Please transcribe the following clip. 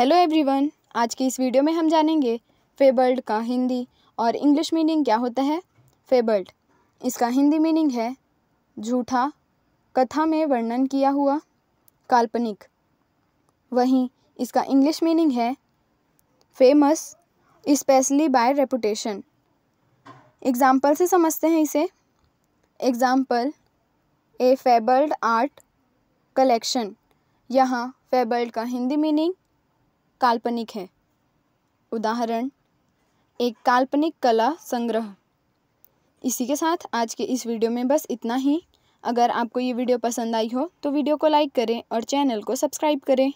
hello everyone आज की इस वीडियो में हम जानेंगे फेबल्ड का हिंदी और इंग्लिश मीनिंग क्या होता है फेबल्ड इसका हिंदी मीनिंग है झूठा कथा में वर्णन किया हुआ काल्पनिक वहीं इसका इंग्लिश मीनिंग है famous specially by reputation example से समझते हैं इसे example a fabled art collection यहाँ फेबल्ड का हिंदी मीनिंग काल्पनिक है उदाहरण एक काल्पनिक कला संग्रह इसी के साथ आज के इस वीडियो में बस इतना ही अगर आपको ये वीडियो पसंद आई हो तो वीडियो को लाइक करें और चैनल को सब्सक्राइब करें